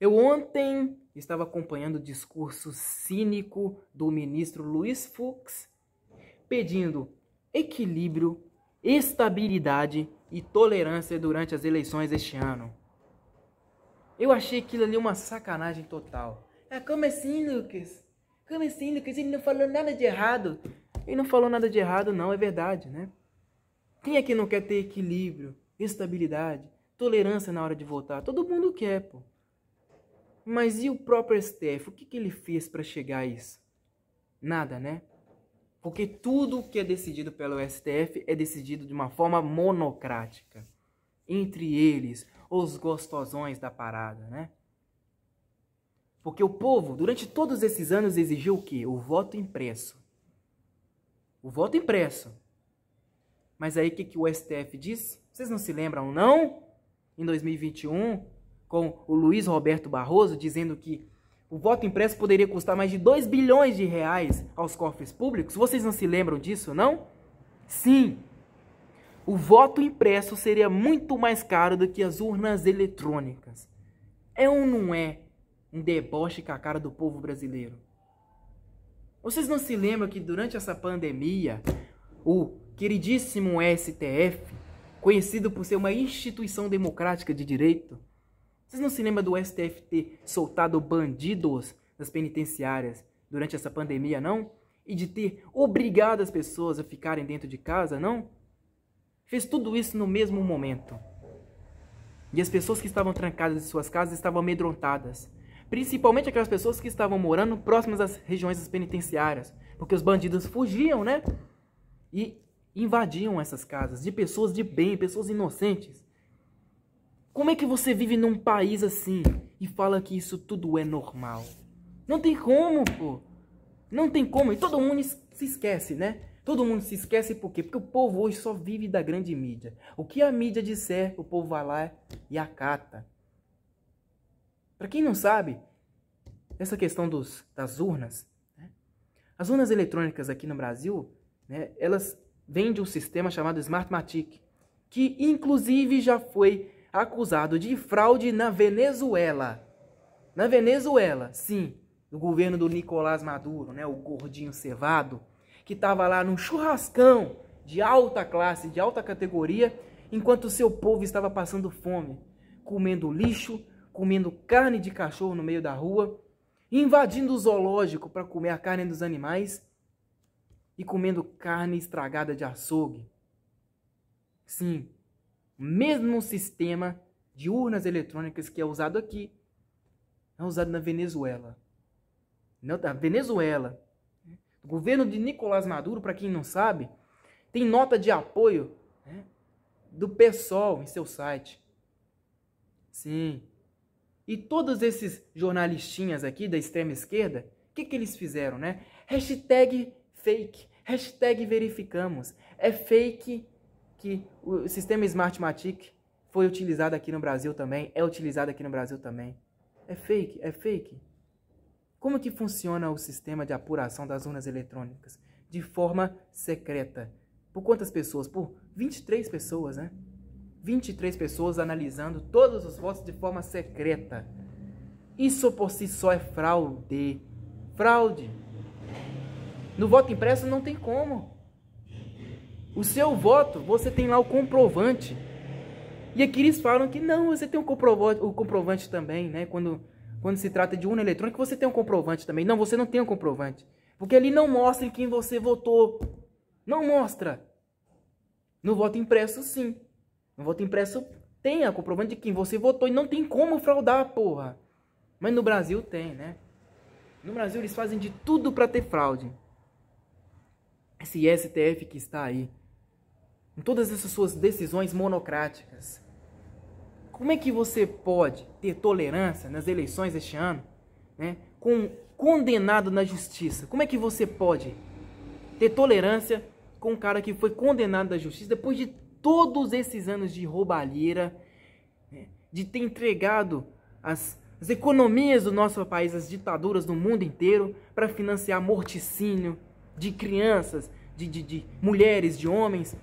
Eu ontem estava acompanhando o discurso cínico do ministro Luiz Fux, pedindo equilíbrio, estabilidade e tolerância durante as eleições este ano. Eu achei aquilo ali uma sacanagem total. Ah, como assim, é Lucas? Como assim, é Lucas? Ele não falou nada de errado. Ele não falou nada de errado, não, é verdade, né? Quem é que não quer ter equilíbrio, estabilidade, tolerância na hora de votar? Todo mundo quer, pô. Mas e o próprio STF? O que, que ele fez para chegar a isso? Nada, né? Porque tudo que é decidido pelo STF é decidido de uma forma monocrática. Entre eles, os gostosões da parada, né? Porque o povo, durante todos esses anos, exigiu o quê? O voto impresso. O voto impresso. Mas aí o que, que o STF disse? Vocês não se lembram, não? Em 2021, com o Luiz Roberto Barroso, dizendo que o voto impresso poderia custar mais de 2 bilhões de reais aos cofres públicos. Vocês não se lembram disso, não? Sim. O voto impresso seria muito mais caro do que as urnas eletrônicas. É ou não é um deboche com a cara do povo brasileiro? Vocês não se lembram que durante essa pandemia, o queridíssimo STF, conhecido por ser uma instituição democrática de direito, vocês não se lembram do STF ter soltado bandidos das penitenciárias durante essa pandemia, não? E de ter obrigado as pessoas a ficarem dentro de casa, não? Fez tudo isso no mesmo momento. E as pessoas que estavam trancadas em suas casas estavam amedrontadas. Principalmente aquelas pessoas que estavam morando próximas às regiões das penitenciárias. Porque os bandidos fugiam, né? E invadiam essas casas de pessoas de bem, pessoas inocentes. Como é que você vive num país assim e fala que isso tudo é normal? Não tem como, pô. Não tem como. E todo mundo se esquece, né? Todo mundo se esquece por quê? Porque o povo hoje só vive da grande mídia. O que a mídia disser, o povo vai lá e acata. Para quem não sabe, essa questão dos, das urnas, né? as urnas eletrônicas aqui no Brasil, né, elas vêm de um sistema chamado Smartmatic, que inclusive já foi acusado de fraude na Venezuela. Na Venezuela, sim, no governo do Nicolás Maduro, né, o gordinho cevado, que estava lá num churrascão de alta classe, de alta categoria, enquanto seu povo estava passando fome, comendo lixo, comendo carne de cachorro no meio da rua, invadindo o zoológico para comer a carne dos animais e comendo carne estragada de açougue. Sim, o mesmo sistema de urnas eletrônicas que é usado aqui é usado na Venezuela. Na Venezuela. O governo de Nicolás Maduro, para quem não sabe, tem nota de apoio né, do PSOL em seu site. Sim. E todos esses jornalistinhas aqui da extrema esquerda, o que, que eles fizeram, né? Hashtag fake, hashtag verificamos, é fake que o sistema Smartmatic foi utilizado aqui no Brasil também, é utilizado aqui no Brasil também. É fake, é fake. Como que funciona o sistema de apuração das urnas eletrônicas? De forma secreta. Por quantas pessoas? Por 23 pessoas, né? 23 pessoas analisando todos os votos de forma secreta. Isso por si só é fraude. Fraude. No voto impresso não tem como. O seu voto, você tem lá o comprovante. E aqui eles falam que não, você tem o comprovante, o comprovante também, né? Quando, quando se trata de urna eletrônica, você tem um comprovante também. Não, você não tem um comprovante. Porque ali não mostra em quem você votou. Não mostra. No voto impresso, sim. No voto impresso tem a comprovante de quem você votou e não tem como fraudar, porra. Mas no Brasil tem, né? No Brasil eles fazem de tudo para ter fraude. Esse STF que está aí com todas essas suas decisões monocráticas. Como é que você pode ter tolerância nas eleições este ano, né, com um condenado na justiça? Como é que você pode ter tolerância com um cara que foi condenado da justiça depois de todos esses anos de roubalheira, né, de ter entregado as, as economias do nosso país, as ditaduras do mundo inteiro, para financiar morticínio de crianças, de, de, de mulheres, de homens,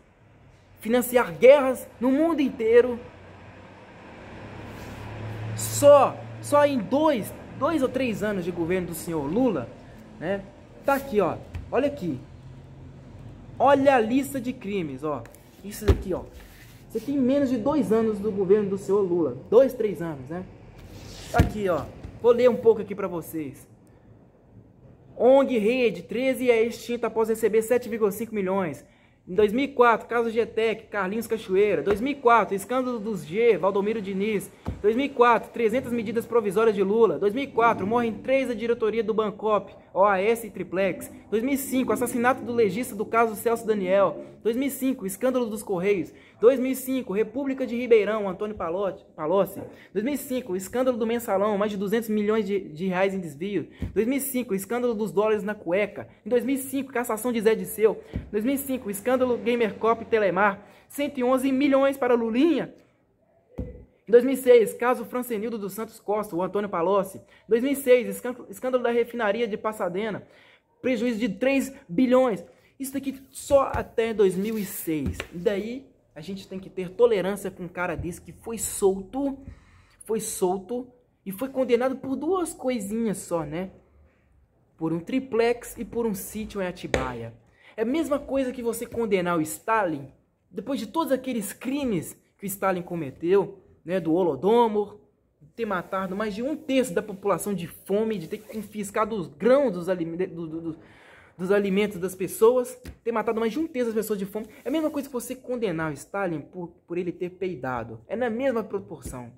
financiar guerras no mundo inteiro. Só, só em dois, dois ou três anos de governo do senhor Lula, né? Tá aqui, ó. Olha aqui. Olha a lista de crimes, ó. Isso aqui, ó. Você tem menos de dois anos do governo do senhor Lula. Dois, três anos, né? Tá aqui, ó. Vou ler um pouco aqui pra vocês. ONG Rede 13 é extinta após receber 7,5 milhões. Em 2004, caso Getec, Carlinhos Cachoeira. 2004, escândalo dos G, Valdomiro Diniz. 2004, 300 medidas provisórias de Lula. 2004, morrem três da diretoria do Bancop, OAS e Triplex. 2005, assassinato do legista do caso Celso Daniel. 2005, escândalo dos Correios. 2005, República de Ribeirão, Antônio Palocci. 2005, escândalo do Mensalão, mais de 200 milhões de, de reais em desvio. 2005, escândalo dos dólares na cueca. Em 2005, cassação de Zé Disseu. 2005, escândalo escândalo Gamercop e Telemar, 111 milhões para Lulinha. Em 2006, caso Francenildo dos Santos Costa, o Antônio Palocci. 2006, escândalo da refinaria de Passadena, prejuízo de 3 bilhões. Isso daqui só até 2006. E daí a gente tem que ter tolerância com um cara desse que foi solto, foi solto e foi condenado por duas coisinhas só, né? Por um triplex e por um sítio em Atibaia. É a mesma coisa que você condenar o Stalin, depois de todos aqueles crimes que o Stalin cometeu, né, do Holodomor, ter matado mais de um terço da população de fome, de ter confiscado os grãos dos, alime do, do, do, dos alimentos das pessoas, ter matado mais de um terço das pessoas de fome. É a mesma coisa que você condenar o Stalin por, por ele ter peidado. É na mesma proporção.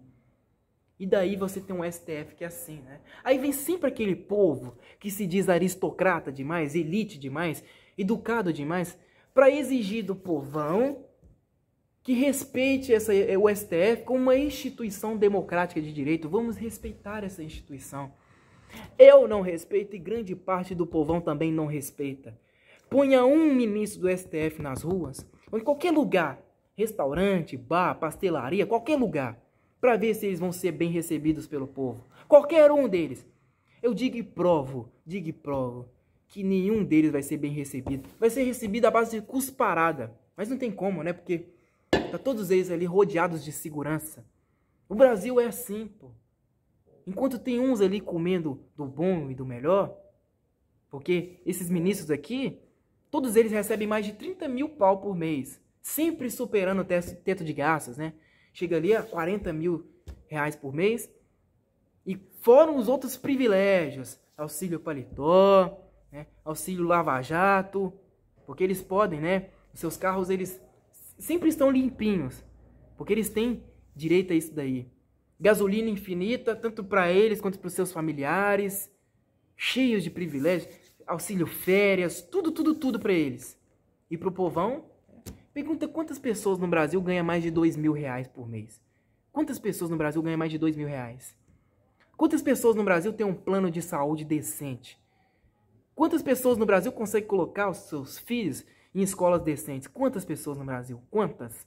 E daí você tem um STF que é assim, né? Aí vem sempre aquele povo que se diz aristocrata demais, elite demais, educado demais para exigir do povão que respeite essa, o STF como uma instituição democrática de direito. Vamos respeitar essa instituição. Eu não respeito e grande parte do povão também não respeita. Ponha um ministro do STF nas ruas, ou em qualquer lugar, restaurante, bar, pastelaria, qualquer lugar, para ver se eles vão ser bem recebidos pelo povo. Qualquer um deles. Eu digo e provo, digo e provo que nenhum deles vai ser bem recebido. Vai ser recebido à base de cusparada. Mas não tem como, né? Porque tá todos eles ali rodeados de segurança. O Brasil é assim, pô. Enquanto tem uns ali comendo do bom e do melhor, porque esses ministros aqui, todos eles recebem mais de 30 mil pau por mês, sempre superando o teto de gastos, né? Chega ali a 40 mil reais por mês. E foram os outros privilégios, auxílio paletó, né? auxílio lava-jato, porque eles podem, né? Seus carros, eles sempre estão limpinhos, porque eles têm direito a isso daí. Gasolina infinita, tanto para eles quanto para os seus familiares, cheios de privilégios, auxílio férias, tudo, tudo, tudo para eles. E para o povão, pergunta quantas pessoas no Brasil ganham mais de dois mil reais por mês? Quantas pessoas no Brasil ganham mais de dois mil reais? Quantas pessoas no Brasil têm um plano de saúde decente? Quantas pessoas no Brasil conseguem colocar os seus filhos em escolas decentes? Quantas pessoas no Brasil? Quantas?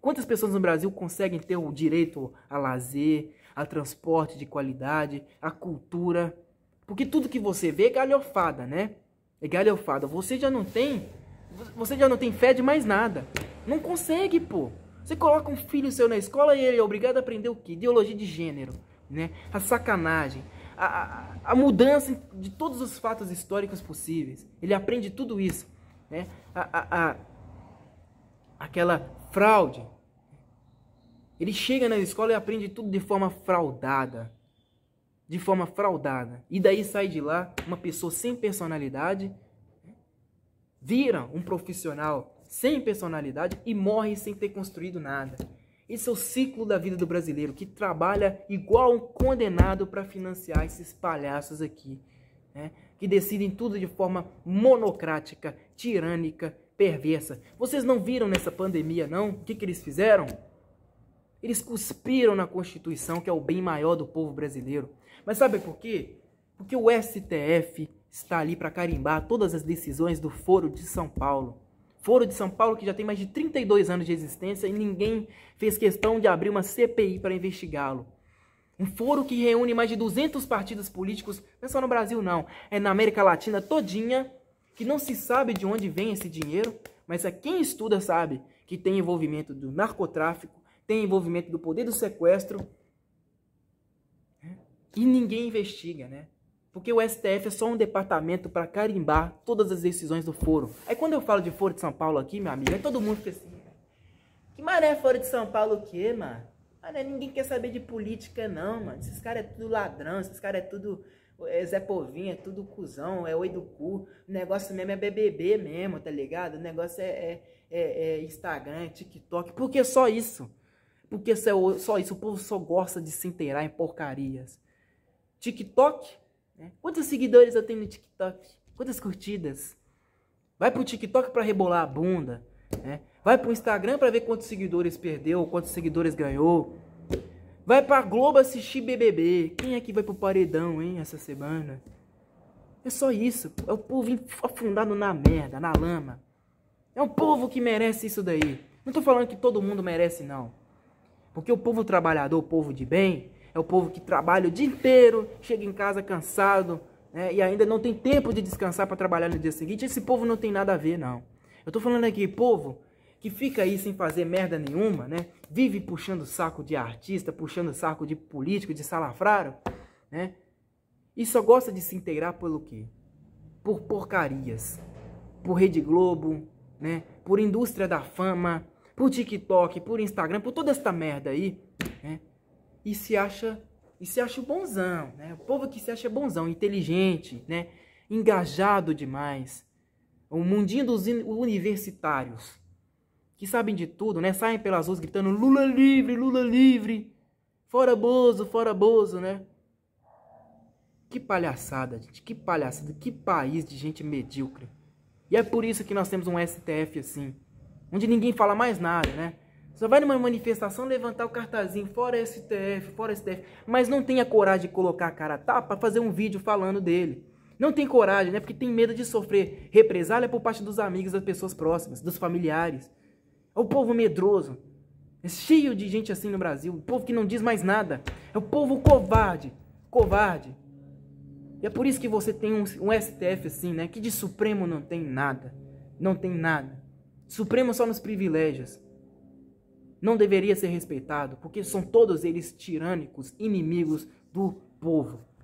Quantas pessoas no Brasil conseguem ter o direito a lazer, a transporte de qualidade, a cultura? Porque tudo que você vê é galhofada, né? É galhofada. Você já não tem, você já não tem fé de mais nada. Não consegue, pô. Você coloca um filho seu na escola e ele é obrigado a aprender o quê? Ideologia de gênero, né? A sacanagem, a, a, mudança de todos os fatos históricos possíveis. Ele aprende tudo isso. Né? A, a, aquela fraude. Ele chega na escola e aprende tudo de forma fraudada. De forma fraudada. E daí sai de lá uma pessoa sem personalidade, vira um profissional sem personalidade e morre sem ter construído nada. Esse é o ciclo da vida do brasileiro que trabalha igual um condenado para financiar esses palhaços aqui, né? que decidem tudo de forma monocrática, tirânica, perversa. Vocês não viram nessa pandemia, não? O que, que eles fizeram? Eles cuspiram na Constituição, que é o bem maior do povo brasileiro. Mas sabe por quê? Porque o STF está ali para carimbar todas as decisões do Foro de São Paulo. Foro de São Paulo, que já tem mais de 32 anos de existência e ninguém fez questão de abrir uma CPI para investigá-lo. Um foro que reúne mais de 200 partidos políticos, não é só no Brasil não, é na América Latina todinha, que não se sabe de onde vem esse dinheiro, mas é quem estuda sabe que tem envolvimento do narcotráfico, tem envolvimento do poder do sequestro, né? e ninguém investiga, né? Porque o STF é só um departamento para carimbar todas as decisões do foro. Aí quando eu falo de foro de São Paulo aqui, meu amigo, aí todo mundo fica assim, né? que maré foro de São Paulo o quê, mano? Ah, né, ninguém quer saber de política não, mano. Esses caras é tudo ladrão, esses caras é tudo é Zé Povinho, é tudo cuzão, é oi do cu. O negócio mesmo é BBB mesmo, tá ligado? O negócio é, é, é, é Instagram, é TikTok. Porque só isso. Porque só isso. O povo só gosta de se inteirar em porcarias. TikTok né? Quantos seguidores eu tenho no TikTok? Quantas curtidas? Vai pro TikTok para rebolar a bunda, né? Vai pro Instagram para ver quantos seguidores perdeu, quantos seguidores ganhou. Vai pra Globo assistir BBB. Quem é que vai pro paredão, hein, essa semana? É só isso. É o povo afundado na merda, na lama. É o povo que merece isso daí. Não tô falando que todo mundo merece, não. Porque o povo trabalhador, o povo de bem, é o povo que trabalha o dia inteiro, chega em casa cansado né, e ainda não tem tempo de descansar para trabalhar no dia seguinte. Esse povo não tem nada a ver, não. Eu estou falando aqui, povo que fica aí sem fazer merda nenhuma, né? Vive puxando saco de artista, puxando saco de político, de salafrário, né? E só gosta de se inteirar pelo quê? Por porcarias. Por Rede Globo, né? Por indústria da fama, por TikTok, por Instagram, por toda esta merda aí e se acha e se acha bonzão, né? O povo que se acha bonzão, inteligente, né? Engajado demais. O mundinho dos universitários que sabem de tudo, né? Saem pelas ruas gritando Lula livre, Lula livre. Fora Bozo, fora Bozo, né? Que palhaçada, gente. Que palhaçada. Que país de gente medíocre. E é por isso que nós temos um STF assim. Onde ninguém fala mais nada, né? Só vai numa manifestação levantar o cartazinho, fora STF, fora STF, mas não tem a coragem de colocar a cara tapa, fazer um vídeo falando dele. Não tem coragem, né? Porque tem medo de sofrer represália por parte dos amigos, das pessoas próximas, dos familiares. É o povo medroso. É cheio de gente assim no Brasil. O povo que não diz mais nada. É o povo covarde. Covarde. E é por isso que você tem um, um STF assim, né? Que de Supremo não tem nada. Não tem nada. Supremo só nos privilégios não deveria ser respeitado, porque são todos eles tirânicos, inimigos do povo.